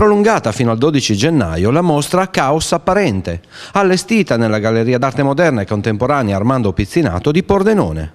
prolungata fino al 12 gennaio la mostra Caos Apparente, allestita nella Galleria d'arte moderna e contemporanea Armando Pizzinato di Pordenone.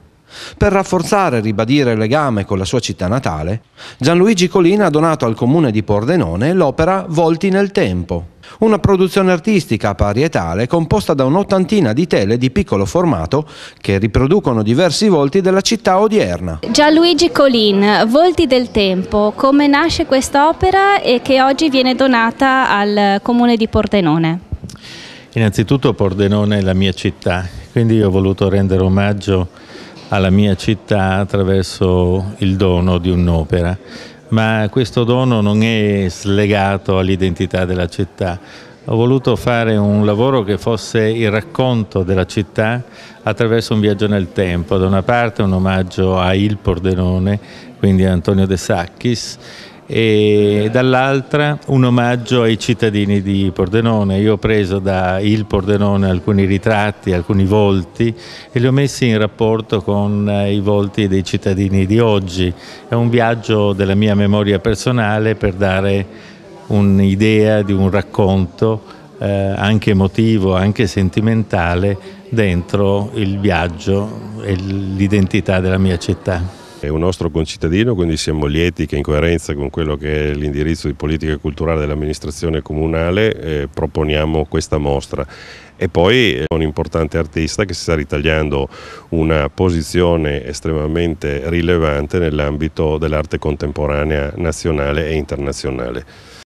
Per rafforzare e ribadire il legame con la sua città natale, Gianluigi Colina ha donato al comune di Pordenone l'opera Volti nel tempo, una produzione artistica parietale composta da un'ottantina di tele di piccolo formato che riproducono diversi volti della città odierna. Gianluigi Colin, Volti del Tempo, come nasce quest'opera e che oggi viene donata al comune di Pordenone? Innanzitutto Pordenone è la mia città, quindi io ho voluto rendere omaggio alla mia città attraverso il dono di un'opera, ma questo dono non è slegato all'identità della città. Ho voluto fare un lavoro che fosse il racconto della città attraverso un viaggio nel tempo. Da una parte un omaggio a Il Pordenone, quindi a Antonio De Sacchis, e dall'altra un omaggio ai cittadini di Pordenone. Io ho preso da Il Pordenone alcuni ritratti, alcuni volti e li ho messi in rapporto con eh, i volti dei cittadini di oggi. È un viaggio della mia memoria personale per dare un'idea di un racconto eh, anche emotivo, anche sentimentale dentro il viaggio e l'identità della mia città è un nostro concittadino, quindi siamo lieti che in coerenza con quello che è l'indirizzo di politica culturale dell'amministrazione comunale eh, proponiamo questa mostra e poi eh, un importante artista che si sta ritagliando una posizione estremamente rilevante nell'ambito dell'arte contemporanea nazionale e internazionale.